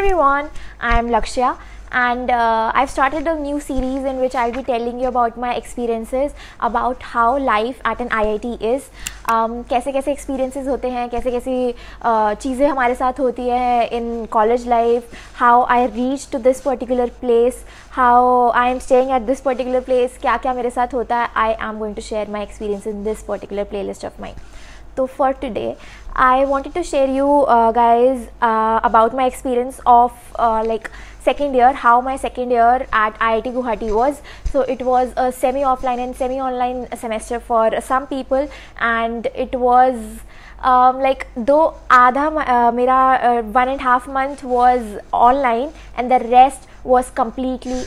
everyone, I'm Lakshya and uh, I've started a new series in which I'll be telling you about my experiences about how life at an IIT is. Um, कैसे कैसे experiences होते हैं कैसे कैसी uh, चीज़ें हमारे साथ होती हैं in college life, how I reached to this particular place, how I am staying at this particular place, क्या क्या मेरे साथ होता है I am going to share my experience in this particular playlist of mine. So for today, I wanted to share you uh, guys uh, about my experience of uh, like second year how my second year at IIT Guwahati was so it was a semi offline and semi online semester for some people and it was um, like though adha uh, uh, one and half month was online and the rest was completely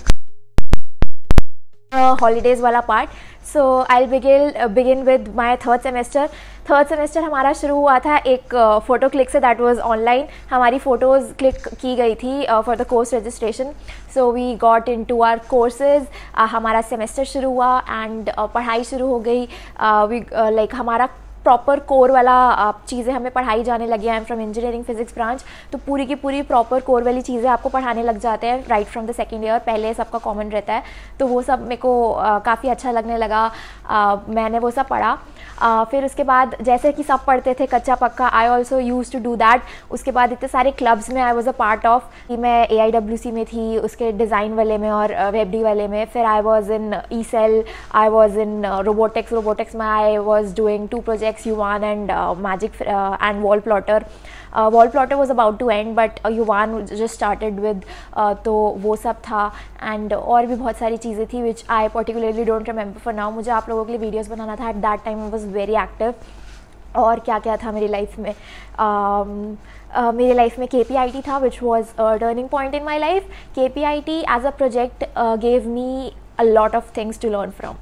holidays wala part so I'll begin uh, begin with my third semester third semester हमारा शुरू हुआ था एक photo click से that was online हमारी photos click की गई थी for the course registration so we got into our courses हमारा सेमेस्टर शुरू हुआ एंड uh, पढ़ाई शुरू हो गई we uh, like uh, like, हमारा प्रॉपर कोर वाला आप चीज़ें हमें पढ़ाई जाने लगी I am from engineering physics branch तो पूरी की पूरी प्रॉपर कोर वाली चीज़ें आपको पढ़ाने लग जाते हैं right from the second year पहले सबका कॉमन रहता है तो वो सब मेरे को काफ़ी अच्छा लगने लगा आ, मैंने वो सब पढ़ा आ, फिर उसके बाद जैसे कि सब पढ़ते थे कच्चा पक्का I also use to do that उसके बाद इतने सारे क्लब्स में I was a part of कि मैं ए में थी उसके डिज़ाइन वाले में और वेब डी वाले में फिर I was in E cell I was in robotics robotics में I was doing two project Apex, Yuan and uh, Magic uh, and Wall Plotter. Uh, Wall Plotter was about to end but uh, Yuan just started with uh, तो वो सब था and और भी बहुत सारी चीज़ें थी which I particularly don't remember for now मुझे आप लोगों के लिए videos बनाना था at that time I was very active और क्या क्या था मेरी लाइफ में मेरी लाइफ में के पी आई टी था which was turning point in my life K P I T as a project gave me a lot of things to learn from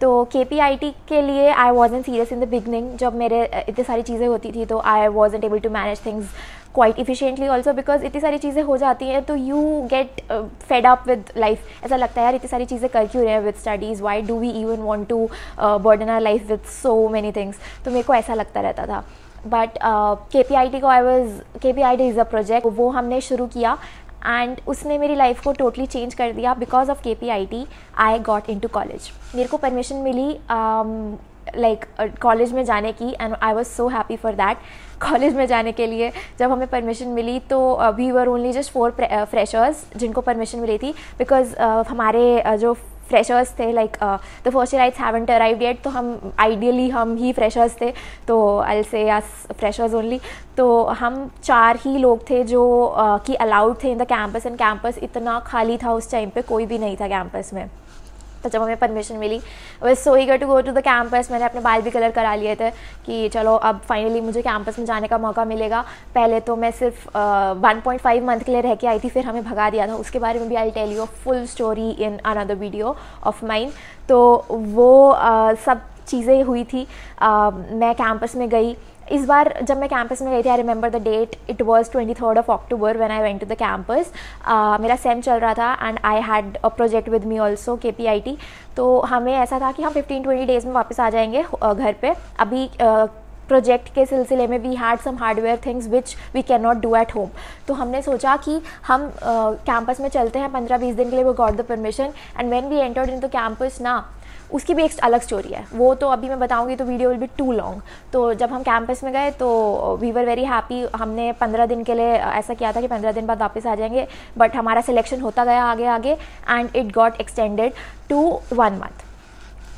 तो के पी आई टी के लिए I was an serious in the beginning जब मेरे इतनी सारी चीज़ें होती थी तो I was and able to manage things quite efficiently also because इतनी सारी चीज़ें हो जाती हैं तो you get fade up with life ऐसा लगता है यार इतनी सारी चीज़ें कर क्यों रहे हैं with studies why do we even want to burden our life with so many things तो मेरे को ऐसा लगता रहता था बट के पी आई टी को I was K P I T is a project वो हमने शुरू किया एंड उसने मेरी लाइफ को टोटली चेंज कर दिया because of K P I T I got into college मेरे को परमिशन मिली लाइक कॉलेज uh, में जाने की and I was so happy for that college में जाने के लिए जब हमें परमिशन मिली तो we were only just four freshers जिनको परमिशन मिली थी बिकॉज uh, हमारे uh, जो फ्रेशर्स थे लाइक द फर्स्ट ईयर आइट्स हैवेंट अराइव्ड येट तो हम आइडियली हम ही फ्रेशर्स थे तो आई से यस फ्रेशर्स ओनली तो हम चार ही लोग थे जो uh, कि अलाउड थे in the campus and campus इतना खाली था उस टाइम पे कोई भी नहीं था कैंपस में तो जब हमें परमिशन मिली बस सो ही to go to the campus मैंने अपने बाल भी कलर करा लिए थे कि चलो अब फाइनली मुझे कैंपस में जाने का मौका मिलेगा पहले तो मैं सिर्फ वन पॉइंट फाइव मंथ के लिए रह के आई थी फिर हमें भगा दिया था उसके बारे में भी I tell you full story in another video of mine तो वो uh, सब चीज़ें हुई थी uh, मैं कैंपस में गई इस बार जब मैं कैंपस में गई थी I remember the date it was twenty third of October when I went to the campus मेरा सेम चल रहा था and I had a project with me also K P I T तो हमें ऐसा था कि हम फिफ्टीन ट्वेंटी डेज़ में वापस आ जाएंगे uh, घर पर अभी uh, प्रोजेक्ट के सिलसिले में we had some hardware things which we can not do at home तो हमने सोचा कि हम कैंपस uh, में चलते हैं पंद्रह बीस दिन के लिए वो got the permission and when we entered in the campus ना उसकी भी एक अलग स्टोरी है वो तो अभी मैं बताऊँगी तो video will be too long तो जब हम कैंपस में गए तो वी वर वेरी हैप्पी हमने पंद्रह दिन के लिए ऐसा किया था कि पंद्रह दिन बाद वापस आ जाएंगे बट हमारा सिलेक्शन होता गया आगे आगे and it got extended to one month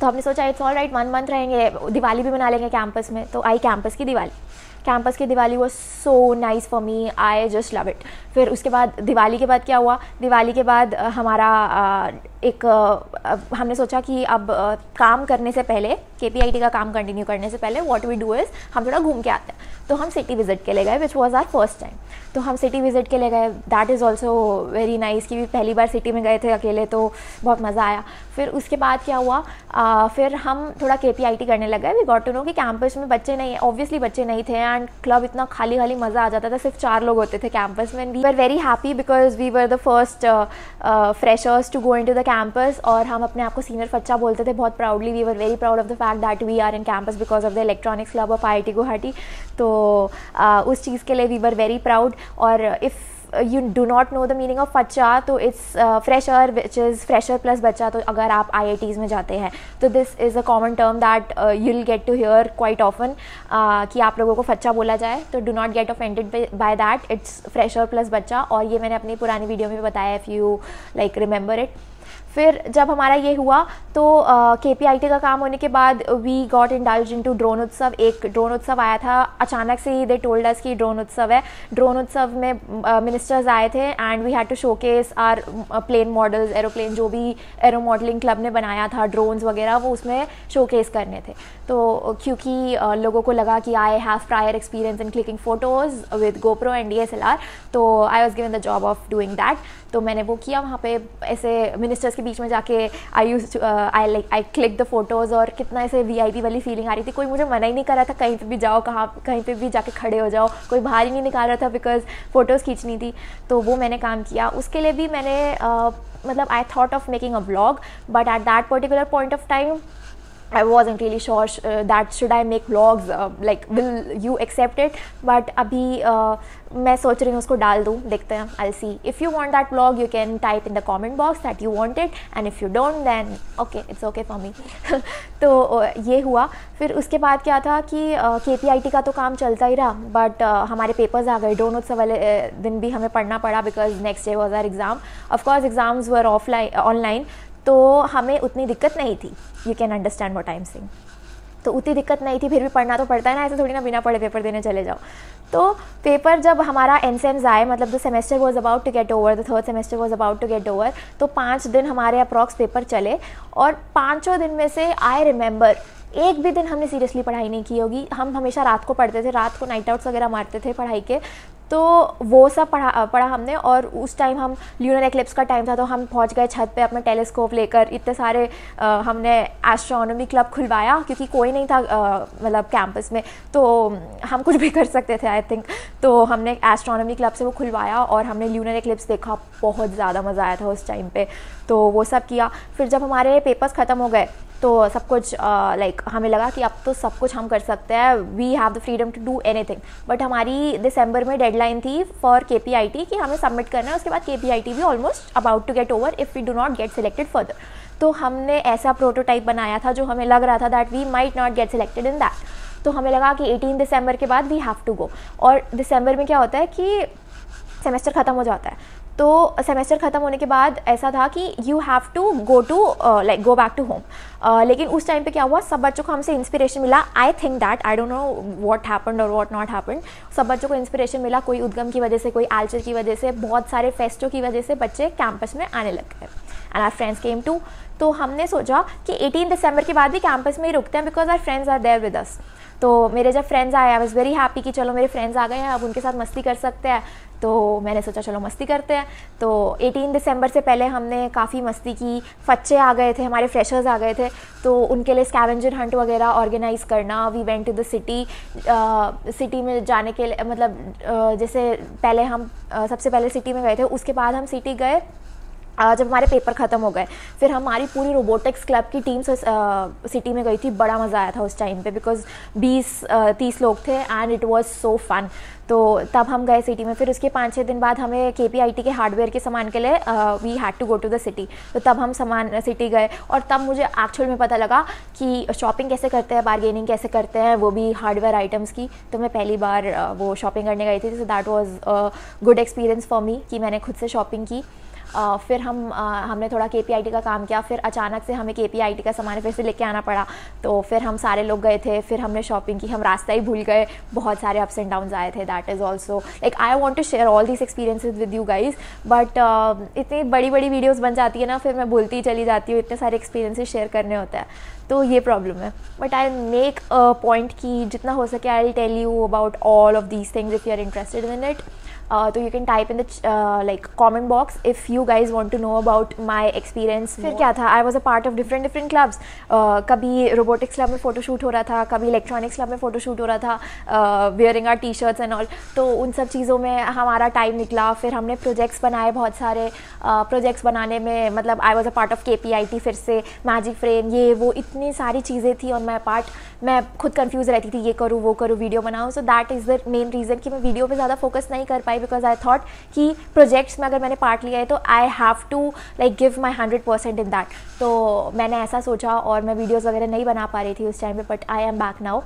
तो हमने सोचा it's all right one month रहेंगे दिवाली भी मना लेंगे कैंपस में तो आई कैंपस की दिवाली कैंपस की दिवाली वो so nice for me I just love it फिर उसके बाद दिवाली के बाद क्या हुआ दिवाली के बाद हमारा एक हमने सोचा कि अब काम करने से पहले के का काम कंटिन्यू करने से पहले वॉट वी डू इज़ हम थोड़ा घूम के आते हैं तो हम सिटी विज़िट के लिए गए which was our first time तो हम सिटी विज़िट के लिए गए that is also very nice कि पहली बार सिटी में गए थे अकेले तो बहुत मज़ा आया फिर उसके बाद क्या हुआ आ, फिर हम थोड़ा के पी आई टी करने लग गए वी गॉट टू नो कि कैंपस में बच्चे नहीं है ऑब्वियसली बच्चे नहीं थे एंड क्लब इतना खाली खाली मज़ा आ जाता था सिर्फ चार लोग होते थे कैंपस में we are very happy because we were the first freshers to go in to the campus और हम अपने आप को सीनियर फच्चा बोलते थे बहुत proudly we were very proud of the fact that we are in campus because of the electronics club of I Guwahati तो उस चीज़ के लिए वी वर वेरी प्राउड और if you do not know the meaning of फचा तो it's fresher which is fresher plus बच्चा तो अगर आप आई आई टीज में जाते हैं तो this is a common term that you'll get to hear quite often कि आप लोगों को फच्चा बोला जाए तो do not get offended by that it's fresher plus बच्चा और ये मैंने अपनी पुरानी वीडियो में भी बताया if you like remember it फिर जब हमारा ये हुआ तो के पी आई टी का काम होने के बाद we got involved in to drone Utsav एक ड्रोन उत्सव आया था अचानक से ही दे टोल्ड अस की ड्रोन उत्सव है ड्रोन उत्सव में मिनिस्टर्स आए थे and we had to showcase our plane models aeroplane जो भी एरो मॉडलिंग क्लब ने बनाया था ड्रोन्स वगैरह वो उसमें शो केस करने थे तो क्योंकि लोगों को लगा कि I have prior experience in clicking photos with GoPro and D S L R तो I was given the job of doing that तो मैंने वो किया वहाँ पे ऐसे मिनिस्टर्स के बीच में जाके I use I like I click the photos और कितना ऐसे वी वाली फीलिंग आ रही थी कोई मुझे मना ही नहीं कर रहा था कहीं पर भी जाओ कहाँ कहीं पर भी जाके खड़े हो जाओ कोई बाहर ही नहीं निकाल रहा था बिकॉज फ़ोटोज़ खींचनी थी तो वो मैंने काम किया उसके लिए भी मैंने uh, मतलब I thought of making a blog but at that particular point of time I wasn't really sure sh- uh, that should I make vlogs uh, like will you accept it but abhi uh, मैं सोच रही हूँ उसको डाल दूँ देखते हैं I'll see if you want that vlog you can type in the comment box that you want it and if you don't then okay it's okay for me तो ये हुआ फिर उसके बाद क्या था कि के पी आई टी का तो काम चलता ही रहा बट हमारे पेपर्स आ गए डोनोत्सव वाले दिन भी हमें पढ़ना पड़ा because next day was our exam of course exams were offline online तो हमें उतनी दिक्कत नहीं थी यू कैन अंडरस्टैंड वो आई एम सिंग तो उतनी दिक्कत नहीं थी फिर भी पढ़ना तो पड़ता है ना ऐसे थोड़ी ना बिना पढ़े पेपर देने चले जाओ तो पेपर जब हमारा एन एम्स e आए मतलब the semester was about to get over the third semester was about to get over तो पाँच दिन हमारे अप्रॉक्स पेपर चले और पाँचों दिन में से आई रिमेंबर एक भी दिन हमने सीरियसली पढ़ाई नहीं की होगी हम हमेशा रात को पढ़ते थे रात को नाइट आउट्स वगैरह मारते थे पढ़ाई के तो वो सब पढ़ा पढ़ा हमने और उस टाइम हम ल्यूनर एक्लिप्स का टाइम था तो हम पहुंच गए छत पे अपना टेलीस्कोप लेकर इतने सारे आ, हमने एस्ट्रोनॉमी क्लब खुलवाया क्योंकि कोई नहीं था मतलब कैंपस में तो हम कुछ भी कर सकते थे आई थिंक तो हमने एस्ट्रोनॉमी क्लब से वो खुलवाया और हमने ल्यूनर एक्लिप्स देखा बहुत ज़्यादा मज़ा आया था उस टाइम पर तो वो सब किया फिर जब हमारे पेपर्स ख़त्म हो गए तो सब कुछ लाइक हमें लगा कि अब तो सब कुछ हम कर सकते हैं we have the freedom to do anything but हमारी दिसंबर में डेडलाइन थी फॉर के पी आई टी कि हमें सबमिट करना है उसके बाद के पी आई टी भी almost about to get over if we do not get selected further तो हमने ऐसा प्रोटोटाइप बनाया था जो हमें लग रहा था that we might not get selected in that तो हमें लगा कि 18 दिसंबर के बाद वी हैव टू गो और दिसंबर में क्या होता है कि सेमेस्टर ख़त्म हो जाता है तो सेमेस्टर ख़त्म होने के बाद ऐसा था कि you have to go to like go back to home लेकिन उस टाइम पे क्या हुआ सब बच्चों को हमसे इंस्पिरेशन मिला I think that I don't know what happen और व्हाट नॉट हैपन सब बच्चों को इंस्पिरेशन मिला कोई उद्गम की वजह से कोई आलचर की वजह से बहुत सारे फेस्टों की वजह से बच्चे कैंपस में आने लग गए and our friends came to तो हमने सोचा कि एटीन दिसंबर के बाद भी कैंपस में ही रुकते हैं because our friends are there with us तो मेरे जब फ्रेंड्स आए आई वॉज़ वेरी हैप्पी कि चलो मेरे फ्रेंड्स आ गए हैं अब उनके साथ मस्ती कर सकते हैं तो मैंने सोचा चलो मस्ती करते हैं तो 18 दिसंबर से पहले हमने काफ़ी मस्ती की फच्चे आ गए थे हमारे फ्रेशर्स आ गए थे तो उनके लिए स्कैवेंजर हंट वगैरह ऑर्गेनाइज़ करना we went to the city city में जाने के लिए मतलब uh, जैसे पहले हम uh, सबसे पहले सिटी में गए थे उसके बाद हम सिटी गए जब हमारे पेपर ख़त्म हो गए फिर हमारी पूरी रोबोटिक्स क्लब की टीम सिटी में गई थी बड़ा मज़ा आया था उस टाइम पे बिकॉज 20 तीस लोग थे and it was so fun तो तब हम गए सिटी में फिर उसके पाँच छः दिन बाद हमें के पी के हार्डवेयर के सामान के लिए we had to go to the city तो तब हम सामान सिटी गए और तब मुझे एक्चुअल में पता लगा कि शॉपिंग कैसे करते हैं बारगेनिंग कैसे करते हैं वो भी हार्डवेयर आइटम्स की तो मैं पहली बार वो शॉपिंग करने गई थी so that was good experience for me कि मैंने खुद से शॉपिंग की फिर हम हमने थोड़ा के का काम किया फिर अचानक से हमें के का सामान फिर से लेके आना पड़ा तो फिर हम सारे लोग गए थे फिर हमने शॉपिंग की हम रास्ता ही भूल गए बहुत सारे अप्स एंड डाउन आए थे that is also like I want to share all this experiences with you guys but इतनी बड़ी बड़ी वीडियोज़ बन जाती है ना फिर मैं भूलती ही चली जाती हूँ इतने सारे एक्सपीरियंसिस शेयर करने होते हैं तो ये प्रॉब्लम है बट आई मेक पॉइंट कि जितना हो सके I tell you about all of these things if you are interested in it Uh, तो you can type in the like comment box if you guys want to know about my experience फिर क्या था I was a part of different different clubs कभी robotics club में photo shoot हो रहा था कभी इलेक्ट्रॉनिक्स क्लब में फ़ोटो शूट हो रहा था wearing our T shirts and all तो उन सब चीज़ों में हमारा टाइम निकला फिर हमने प्रोजेक्ट्स बनाए बहुत सारे प्रोजेक्ट्स uh, बनाने में मतलब I was a part of K P I T फिर से मैजिक फ्रेम ये वो इतनी सारी चीज़ें थी और माई पार्ट मैं खुद कन्फ्यूज़ रहती थी ये करूँ वो करूँ वीडियो बनाऊँ so that is the main reason कि मैं वीडियो पर ज़्यादा फोकस नहीं कर पाई आई बिकॉज आई थॉट कि प्रोजेक्ट्स में अगर मैंने पार्ट लिया है तो I have to like give my hundred percent in that तो मैंने ऐसा सोचा और मैं वीडियोज़ वगैरह नहीं बना पा रही थी उस टाइम पर but I am back now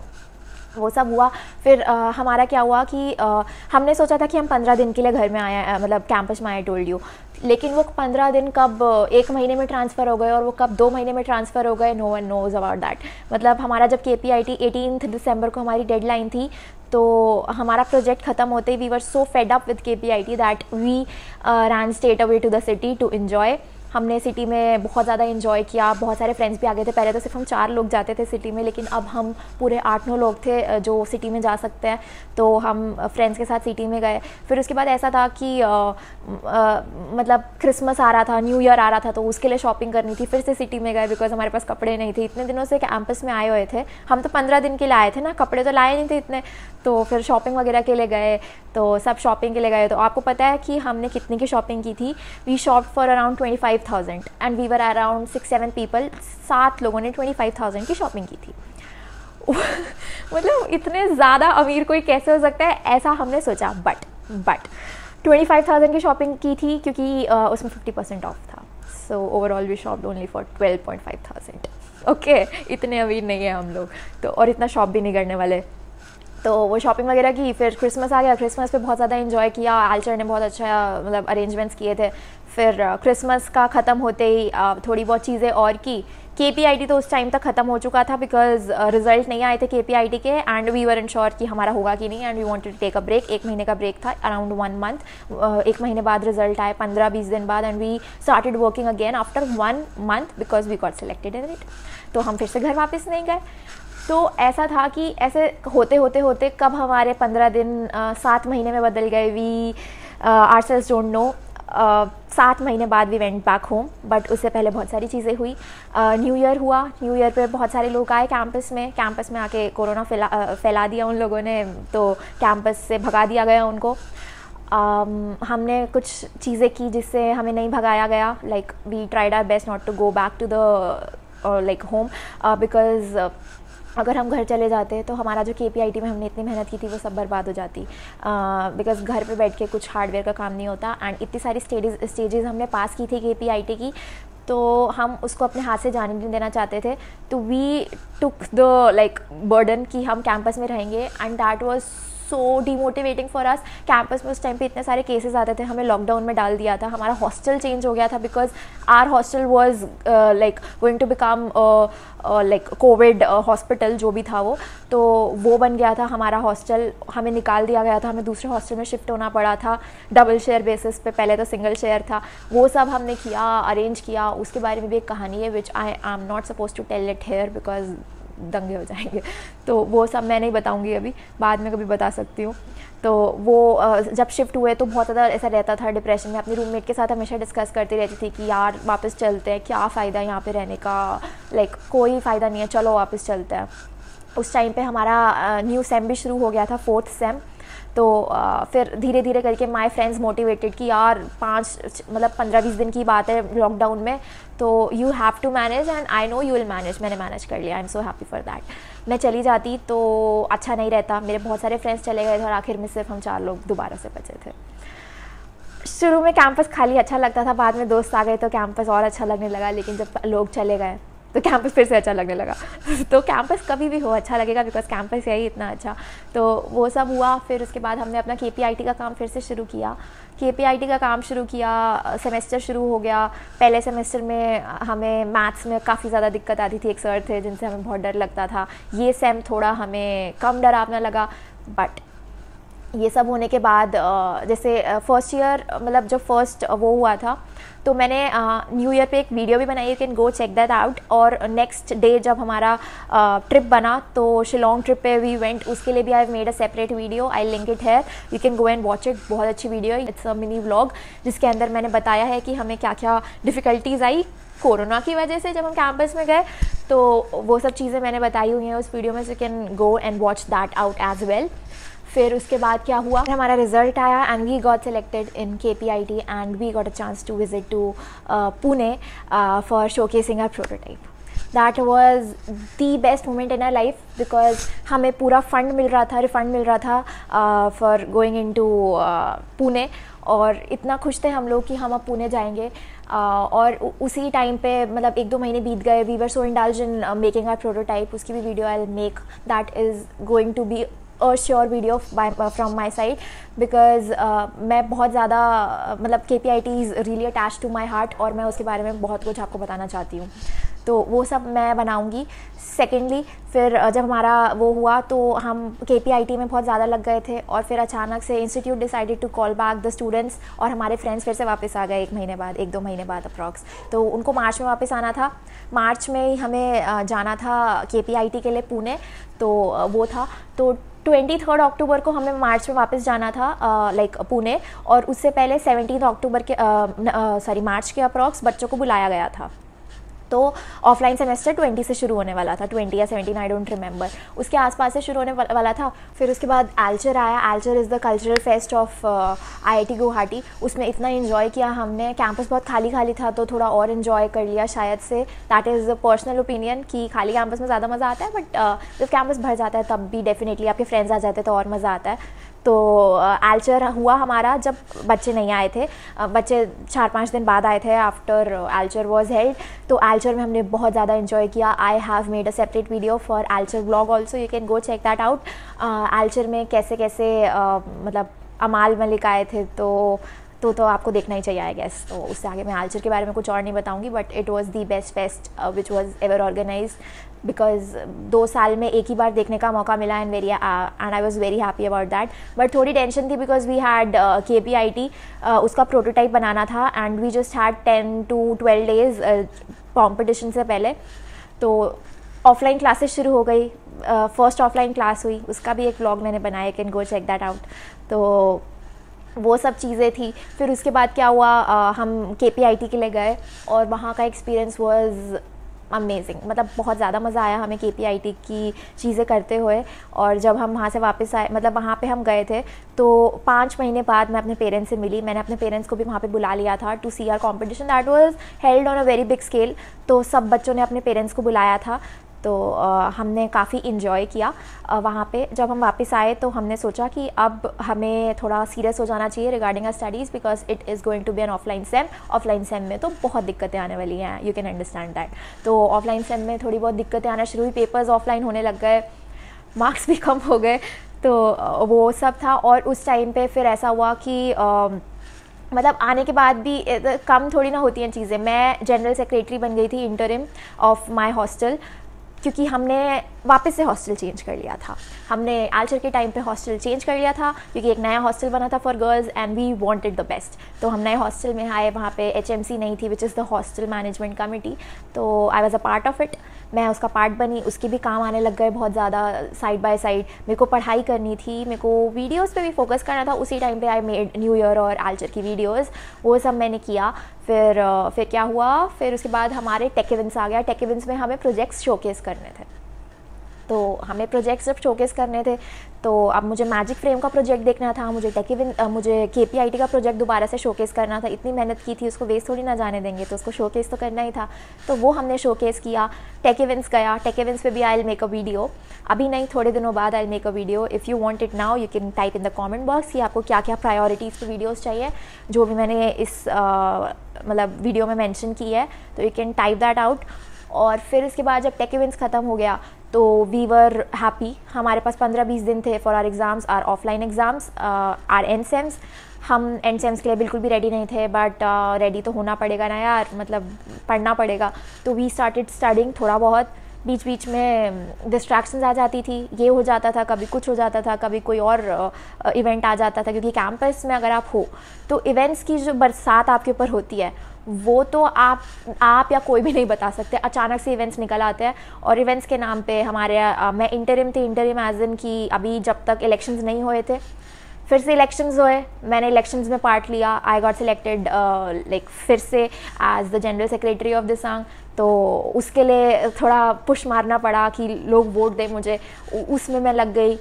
वो सब हुआ फिर आ, हमारा क्या हुआ कि आ, हमने सोचा था कि हम पंद्रह दिन के लिए घर में आए मतलब कैंपस में आए टोल्ड यू लेकिन वो पंद्रह दिन कब एक महीने में ट्रांसफ़र हो गए और वो कब दो महीने में ट्रांसफ़र हो गए no one knows about that मतलब हमारा जब K P I T eighteenth दिसंबर को हमारी डेडलाइन थी तो हमारा प्रोजेक्ट ख़त्म होते ही we were so fed up with K P I T that we ran straight away to the city to enjoy हमने सिटी में बहुत ज़्यादा इन्जॉय किया बहुत सारे फ्रेंड्स भी आ गए थे पहले तो सिर्फ हम चार लोग जाते थे सिटी में लेकिन अब हम पूरे आठ नौ लोग थे जो सिटी में जा सकते हैं तो हम फ्रेंड्स के साथ सिटी में गए फिर उसके बाद ऐसा था कि आ, आ, मतलब क्रिसमस आ रहा था न्यू ईयर आ रहा था तो उसके लिए शॉपिंग करनी थी फिर से सिटी में गए बिकॉज हमारे पास कपड़े नहीं थे इतने दिनों से कैंपस में आए हुए थे हम तो पंद्रह दिन के लिए आए थे ना कपड़े तो लाए नहीं थे इतने तो फिर शॉपिंग वगैरह के लिए गए तो सब शॉपिंग के लिए गए तो आपको पता है कि हमने कितने की शॉपिंग की थी we shop for around twenty five thousand and we were around six seven people सात लोगों ने ट्वेंटी फाइव थाउजेंड की शॉपिंग की थी मतलब इतने ज़्यादा अमीर कोई कैसे हो सकता है ऐसा हमने सोचा but but twenty five thousand की शॉपिंग की थी क्योंकि uh, उसमें फिफ्टी परसेंट ऑफ था so overall we shop only for twelve point five thousand okay इतने अमीर नहीं है हम लोग तो और इतना शॉप भी नहीं करने वाले तो वो शॉपिंग वगैरह की फिर क्रिसमस आ गया क्रिसमस पे बहुत ज़्यादा इन्जॉय किया आल्चर ने बहुत अच्छा मतलब अरेंजमेंट्स किए थे फिर क्रिसमस का ख़त्म होते ही थोड़ी बहुत चीज़ें और की के पी आई टी तो उस टाइम तक ख़त्म हो चुका था बिकॉज रिजल्ट नहीं आए थे के पी आई टी के एंड वी वर इंश्योर कि हमारा होगा कि नहीं and we want to take a break एक महीने का ब्रेक था अराउंड वन मंथ एक महीने बाद रिजल्ट आए पंद्रह बीस दिन बाद and we started working again after one month because we got selected in it तो हम फिर से घर वापस नहीं गए तो ऐसा था कि ऐसे होते होते होते कब हमारे पंद्रह दिन सात महीने में बदल गए we ourselves don't know सात महीने बाद we went back home but उससे पहले बहुत सारी चीज़ें हुई न्यू ईयर हुआ न्यू ईयर पर बहुत सारे लोग आए कैंपस में कैंपस में आके कोरोना फैला फैला दिया उन लोगों ने तो कैंपस से भगा दिया गया उनको um, हमने कुछ चीज़ें की जिससे हमें नहीं भगाया गया like we tried our best not to go back to the like home because अगर हम घर चले जाते तो हमारा जो के पी में हमने इतनी मेहनत की थी वो सब बर्बाद हो जाती बिकॉज uh, घर पे बैठ के कुछ हार्डवेयर का काम नहीं होता एंड इतनी सारी स्टेडीज स्टेजेज हमने पास की थी के पी की तो हम उसको अपने हाथ से जाने नहीं देना चाहते थे तो we took the like burden कि हम कैंपस में रहेंगे and that was so demotivating for us campus में उस टाइम पे इतने सारे केसेस आते थे हमें लॉकडाउन में डाल दिया था हमारा हॉस्टल चेंज हो गया था because our hostel was like going to become like covid hospital जो भी था वो तो वो बन गया था हमारा हॉस्टल हमें निकाल दिया गया था हमें दूसरे हॉस्टल में शिफ्ट होना पड़ा था डबल शेयर बेसिस पे पहले तो सिंगल शेयर था वो सब हमने किया अरेंज किया उसके बारे में भी एक कहानी है which I I am not suppose to tell it here because दंगे हो जाएंगे तो वो सब मैं नहीं बताऊँगी अभी बाद में कभी बता सकती हूँ तो वो जब शिफ्ट हुए तो बहुत ज़्यादा ऐसा रहता था डिप्रेशन में अपनी रूममेट के साथ हमेशा डिस्कस करती रहती थी कि यार वापस चलते हैं क्या फ़ायदा है यहाँ पे रहने का लाइक कोई फ़ायदा नहीं है चलो वापस चलते हैं उस टाइम पे हमारा न्यू सेम भी शुरू हो गया था फोर्थ सेम तो आ, फिर धीरे धीरे करके माय फ्रेंड्स मोटिवेटेड कि यार पाँच मतलब पंद्रह बीस दिन की बात है लॉकडाउन में तो you have to manage and I know you will manage मैंने मैनेज कर लिया I am so happy for that मैं चली जाती तो अच्छा नहीं रहता मेरे बहुत सारे फ्रेंड्स चले गए थे और आखिर में सिर्फ हम चार लोग दोबारा से बचे थे शुरू में कैंपस खाली अच्छा लगता था बाद में दोस्त आ गए तो कैंपस और अच्छा लगने लगा लेकिन जब लोग चले गए तो कैंपस फिर से अच्छा लगने लगा तो कैंपस कभी भी हो अच्छा लगेगा बिकॉज कैंपस है ही इतना अच्छा तो वो सब हुआ फिर उसके बाद हमने अपना के का काम फिर से शुरू किया के का काम शुरू किया सेमेस्टर शुरू हो गया पहले सेमेस्टर में हमें मैथ्स में काफ़ी ज़्यादा दिक्कत आती थी एक सर थे जिनसे हमें बहुत डर लगता था ये सेम थोड़ा हमें कम डरावना लगा बट ये सब होने के बाद जैसे फर्स्ट ईयर मतलब जब फर्स्ट वो हुआ था तो मैंने न्यू ईयर पे एक वीडियो भी बनाई you can go check that out और नेक्स्ट डे जब हमारा ट्रिप बना तो शिलोंग ट्रिप पे वी वेंट उसके लिए भी I made a separate video I link it है you can go and watch it बहुत अच्छी वीडियो है इट्स अ मिनी व्लॉग जिसके अंदर मैंने बताया है कि हमें क्या क्या डिफ़िकल्टीज़ आई कोरोना की वजह से जब हम कैंपस में गए तो वो सब चीज़ें मैंने बताई हुई हैं उस वीडियो में so can go and watch that out as well फिर उसके बाद क्या हुआ हमारा रिजल्ट आया and we got selected in K P I T and we got a chance to visit to Pune for showcase our prototype that was the best moment in our life because हमें पूरा fund मिल रहा था refund मिल रहा था for going in to Pune और इतना खुश थे हम लोग कि हम अब पुणे जाएंगे uh, और उसी टाइम पे मतलब एक दो महीने बीत गए we were so indulge in making our prototype उसकी भी video I make that is going to be और sure video from my side because मैं बहुत ज़्यादा uh, मतलब K P I T is really attach to my heart और मैं उसके बारे में बहुत कुछ आपको बताना चाहती हूँ तो वो सब मैं बनाऊँगी सेकेंडली फिर uh, जब हमारा वो हुआ तो हम के पी आई टी में बहुत ज़्यादा लग गए थे और फिर अचानक से institute decided to call back the students और हमारे फ्रेंड्स फिर से वापस आ गए एक महीने बाद एक दो महीने बाद अप्रॉक्स तो उनको मार्च में वापस आना था मार्च में ही हमें uh, जाना था के पी आई टी के लिए पुणे तो वो था तो ट्वेंटी थर्ड अक्टूबर को हमें मार्च में वापस जाना था लाइक पुणे और उससे पहले सेवेंटीन अक्टूबर के सॉरी मार्च के अप्रॉक्स बच्चों को बुलाया गया था तो ऑफलाइन सेमेस्टर ट्वेंटी से शुरू होने वाला था ट्वेंटी या सेवेंटीन आई डोंट रिमेंबर उसके आसपास से शुरू होने वाला था फिर उसके बाद एल्चर आया Alcher is the cultural fest of I Guwahati उसमें इतना इन्जॉय किया हमने कैंपस बहुत खाली खाली था तो थोड़ा और इन्जॉय कर लिया शायद से that is the personal opinion कि खाली कैंपस में ज़्यादा मज़ा आता है बट uh, जब कैंपस भर जाता है तब भी डेफिनेटली आपके फ्रेंड्स आ जाते हैं तो और मज़ा आता है तो एल्चर हुआ हमारा जब बच्चे नहीं आए थे बच्चे चार पाँच दिन बाद आए थे आफ्टर एल्चर वॉज हेल्ड तो एल्चर में हमने बहुत ज़्यादा इन्जॉय किया I have made a separate video for Alcher blog also you can go check that out Alcher में कैसे कैसे uh, मतलब अमाल मलिक आए थे तो तो तो आपको देखना ही चाहिए आई गैस तो उससे आगे मैं आलचर के बारे में कुछ और नहीं बताऊंगी but it was the best fest which was ever organise because दो साल में एक ही बार देखने का मौका मिला and very and I was very happy about that but थोड़ी टेंशन थी because we had K P I T उसका प्रोटोटाइप बनाना था and we just had ten to twelve days competition से पहले तो ऑफलाइन क्लासेस शुरू हो गई फर्स्ट ऑफलाइन क्लास हुई उसका भी एक ब्लॉग मैंने बनाया can go check that out तो वो सब चीज़ें थी फिर उसके बाद क्या हुआ आ, हम के के लिए गए और वहाँ का एक्सपीरियंस वॉज अमेजिंग मतलब बहुत ज़्यादा मज़ा आया हमें के की चीज़ें करते हुए और जब हम वहाँ से वापस आए मतलब वहाँ पे हम गए थे तो पाँच महीने बाद मैं अपने पेरेंट्स से मिली मैंने अपने पेरेंट्स को भी वहाँ पे बुला लिया था to see our competition that was held on a very big scale तो सब बच्चों ने अपने पेरेंट्स को बुलाया था तो आ, हमने काफ़ी इन्जॉय किया वहाँ पे जब हम वापस आए तो हमने सोचा कि अब हमें थोड़ा सीरियस हो जाना चाहिए regarding our studies because it is going to be an offline sem offline sem में तो बहुत दिक्कतें आने वाली हैं यू कैन अंडरस्टैंड दैट तो ऑफलाइन सेम में थोड़ी बहुत दिक्कतें आना शुरू हुई पेपर्स ऑफलाइन होने लग गए मार्क्स भी कम हो गए तो वो सब था और उस टाइम पे फिर ऐसा हुआ कि आ, मतलब आने के बाद भी कम थोड़ी ना होती हैं चीज़ें मैं जनरल सेक्रेटरी बन गई थी इंटरिम ऑफ माय हॉस्टल क्योंकि हमने वापस से हॉस्टल चेंज कर लिया था हमने आल्चर के टाइम पे हॉस्टल चेंज कर लिया था क्योंकि एक नया हॉस्टल बना था for girls and we wanted the best तो हम नए हॉस्टल में आए वहाँ पे एच नहीं थी which is the hostel management committee तो I was a part of it मैं उसका पार्ट बनी उसके भी काम आने लग गए बहुत ज़्यादा साइड बाय साइड मेरे को पढ़ाई करनी थी मेरे को वीडियोस पे भी फोकस करना था उसी टाइम पे आई मेड न्यू ईयर और आल्चर की वीडियोस वो सब मैंने किया फिर फिर क्या हुआ फिर उसके बाद हमारे टेक इवेंट्स आ गया टेक इवेंट्स में हमें प्रोजेक्ट्स शोकेस करने थे तो हमें प्रोजेक्ट सिर्फ शोकेस करने थे तो अब मुझे मैजिक फ्रेम का प्रोजेक्ट देखना था मुझे टेकिविन मुझे के का प्रोजेक्ट दोबारा से शोकेस करना था इतनी मेहनत की थी उसको वेस्ट थोड़ी ना जाने देंगे तो उसको शोकेस तो करना ही था तो वो हमने शोकेस किया टेकिविंस गया टेकिविंस पे भी I'll make a video अभी नहीं थोड़े दिनों बाद I'll make a video if you want it now you can type in the comment box कि आपको क्या क्या प्रायोरिटीज़ पर वीडियोज़ चाहिए जो भी मैंने इस मतलब वीडियो में मैंशन की है तो you can type that out और फिर उसके बाद जब टेक इवेंट्स ख़त्म हो गया तो वी वर हैप्पी हमारे पास पंद्रह बीस दिन थे for our exams our offline exams our end sems हम एन सेम्स के लिए बिल्कुल भी रेडी नहीं थे बट रेडी uh, तो होना पड़ेगा ना यार मतलब पढ़ना पड़ेगा तो वी स्टार्टेड स्टडिंग थोड़ा बहुत बीच बीच में डिस्ट्रैक्शन um, आ जाती थी ये हो जाता था कभी कुछ हो जाता था कभी कोई और इवेंट uh, आ जाता था क्योंकि कैंपस में अगर आप हो तो इवेंट्स की जो बरसात आपके ऊपर होती है वो तो आप आप या कोई भी नहीं बता सकते अचानक से इवेंट्स निकल आते हैं और इवेंट्स के नाम पे हमारे आ, मैं इंटरिम थी इंटरिम एज इन की अभी जब तक इलेक्शंस नहीं हुए थे फिर से इलेक्शंस हुए मैंने इलेक्शंस में पार्ट लिया आई गॉट सिलेक्टेड लाइक फिर से as the general secretary of the song तो उसके लिए थोड़ा पुश मारना पड़ा कि लोग वोट दें मुझे उसमें मैं लग गई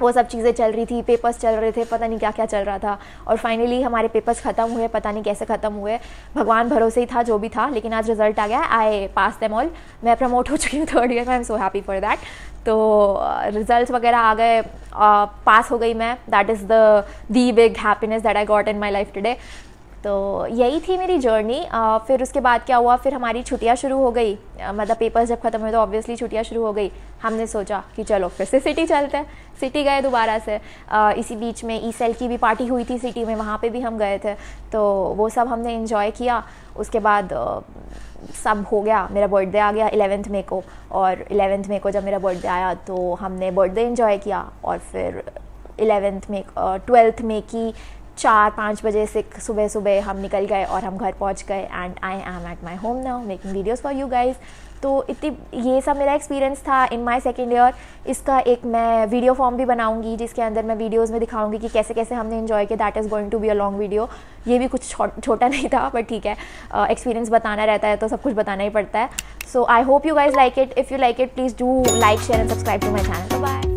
वो सब चीज़ें चल रही थी पेपर्स चल रहे थे पता नहीं क्या क्या चल रहा था और फाइनली हमारे पेपर्स ख़त्म हुए पता नहीं कैसे ख़त्म हुए भगवान भरोसे ही था जो भी था लेकिन आज रिजल्ट आ गया आई पास दैम ऑल मैं प्रमोट हो चुकी हूँ थर्ड ईयर में I am so happy for that तो रिजल्ट uh, वगैरह आ गए पास uh, हो गई मैं that is the the big happiness that I got in my life today तो यही थी मेरी जर्नी फिर उसके बाद क्या हुआ फिर हमारी छुट्टियाँ शुरू हो गई मतलब पेपर्स जब ख़त्म हुए तो ऑब्वियसली छुट्टियाँ शुरू हो गई हमने सोचा कि चलो फिर से सिटी चलते हैं सिटी गए दोबारा से इसी बीच में ई सेल की भी पार्टी हुई थी सिटी में वहाँ पे भी हम गए थे तो वो सब हमने इन्जॉय किया उसके बाद सब हो गया मेरा बर्थडे आ गया एलेवेंथ मे को और एलेवेंथ मे को जब मेरा बर्थडे आया तो हमने बर्थडे इन्जॉय किया और फिर एलेवेंथ में ट्वेल्थ में की चार पाँच बजे से सुबह सुबह हम निकल गए और हम घर पहुंच गए and I am at my home now making videos for you guys तो इतनी ये सब मेरा एक्सपीरियंस था इन माय सेकेंड ईयर इसका एक मैं वीडियो फॉर्म भी बनाऊंगी जिसके अंदर मैं वीडियोस में दिखाऊंगी कि कैसे कैसे हमने इन्जॉय किया that is going to be a long video ये भी कुछ छोटा नहीं था बट ठीक है एक्सपीरियंस uh, बताना रहता है तो सब कुछ बताना ही पड़ता है so I hope you guys like it if you like it please do like share and subscribe to my channel bye